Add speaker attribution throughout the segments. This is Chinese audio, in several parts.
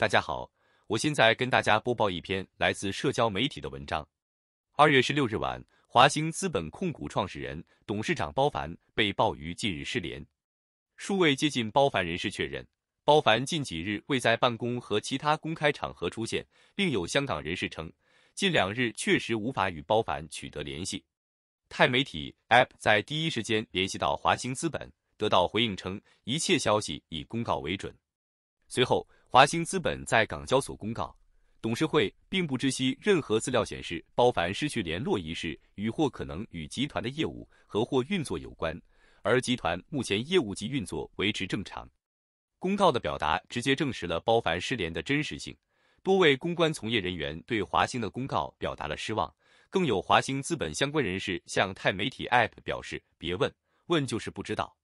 Speaker 1: 大家好，我现在跟大家播报一篇来自社交媒体的文章。二月十六日晚，华兴资本控股创始人、董事长包凡被曝于近日失联。数位接近包凡人士确认，包凡近几日未在办公和其他公开场合出现。另有香港人士称，近两日确实无法与包凡取得联系。泰媒体 App 在第一时间联系到华兴资本，得到回应称一切消息以公告为准。随后。华兴资本在港交所公告，董事会并不知悉任何资料显示包凡失去联络一事，或可能与集团的业务和或运作有关，而集团目前业务及运作维持正常。公告的表达直接证实了包凡失联的真实性。多位公关从业人员对华兴的公告表达了失望，更有华兴资本相关人士向泰媒体 App 表示：“别问，问就是不知道。”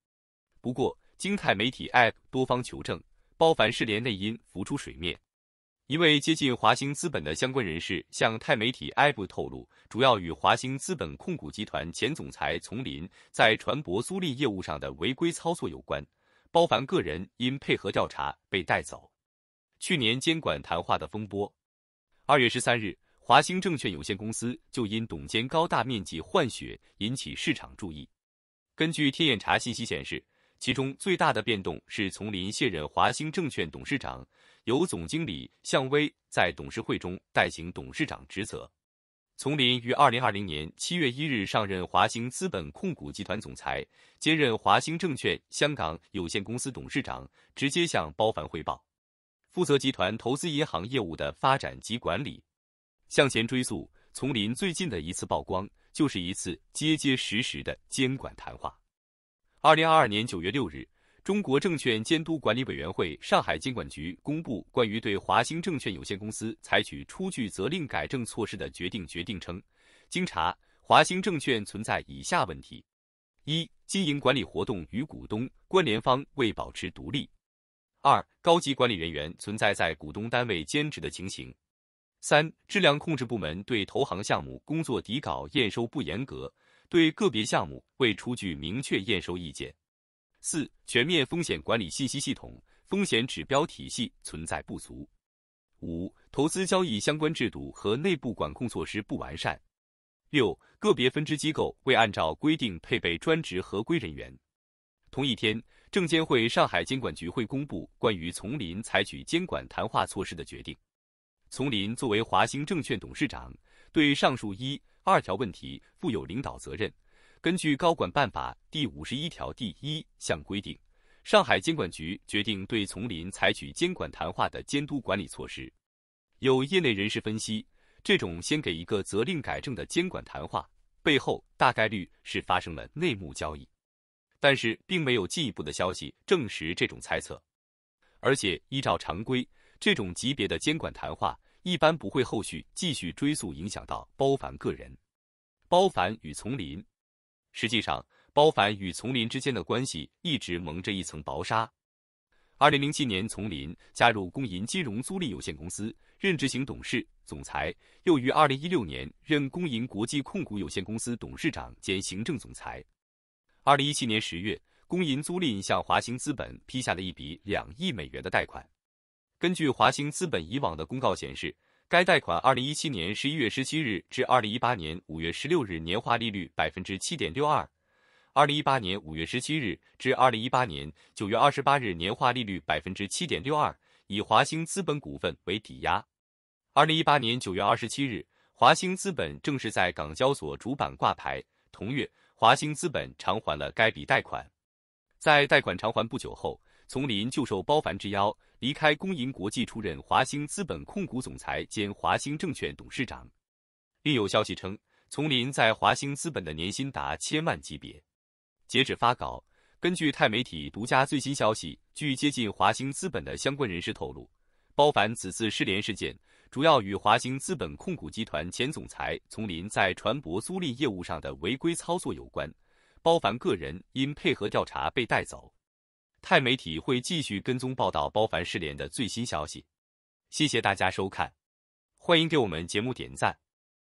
Speaker 1: 不过，经泰媒体 App 多方求证。包凡失联内因浮出水面，一位接近华兴资本的相关人士向泰媒体 i 部透露，主要与华兴资本控股集团前总裁丛林在船舶租赁业务上的违规操作有关。包凡个人因配合调查被带走。去年监管谈话的风波，二月十三日，华兴证券有限公司就因董监高大面积换血引起市场注意。根据天眼查信息显示。其中最大的变动是丛林卸任华兴证券董事长，由总经理向威在董事会中代行董事长职责。丛林于二零二零年七月一日上任华兴资本控股集团总裁，兼任华兴证券香港有限公司董事长，直接向包凡汇报，负责集团投资银行业务的发展及管理。向前追溯，丛林最近的一次曝光就是一次结结实实的监管谈话。二零二二年九月六日，中国证券监督管理委员会上海监管局公布关于对华兴证券有限公司采取出具责令改正措施的决定。决定称，经查，华兴证券存在以下问题：一、经营管理活动与股东关联方未保持独立；二、高级管理人员存在在股东单位兼职的情形；三、质量控制部门对投行项目工作底稿验收不严格。对个别项目未出具明确验收意见。四、全面风险管理信息系统风险指标体系存在不足。五、投资交易相关制度和内部管控措施不完善。六个别分支机构未按照规定配备专职合规人员。同一天，证监会上海监管局会公布关于丛林采取监管谈话措施的决定。丛林作为华兴证券董事长。对上述一、二条问题负有领导责任。根据《高管办法》第五十一条第一项规定，上海监管局决定对丛林采取监管谈话的监督管理措施。有业内人士分析，这种先给一个责令改正的监管谈话，背后大概率是发生了内幕交易，但是并没有进一步的消息证实这种猜测。而且，依照常规，这种级别的监管谈话。一般不会后续继续追溯影响到包凡个人。包凡与丛林，实际上包凡与丛林之间的关系一直蒙着一层薄纱。二零零七年，丛林加入工银金融租赁有限公司，任执行董事、总裁，又于二零一六年任工银国际控股有限公司董事长兼行政总裁。二零一七年十月，工银租赁向华兴资本批下了一笔两亿美元的贷款。根据华兴资本以往的公告显示，该贷款二零一七年十一月十七日至二零一八年五月十六日年化利率百分之七点六二，二零一八年五月十七日至二零一八年九月二十八日年化利率百分之七点六二，以华兴资本股份为抵押。二零一八年九月二十七日，华兴资本正式在港交所主板挂牌。同月，华兴资本偿还了该笔贷款。在贷款偿还不久后，丛林就受包凡之邀。离开公银国际，出任华兴资本控股总裁兼华兴证券董事长。另有消息称，丛林在华兴资本的年薪达千万级别。截止发稿，根据泰媒体独家最新消息，据接近华兴资本的相关人士透露，包凡此次失联事件主要与华兴资本控股集团前总裁丛林在船舶租赁业务上的违规操作有关，包凡个人因配合调查被带走。泰媒体会继续跟踪报道包凡失联的最新消息。谢谢大家收看，欢迎给我们节目点赞。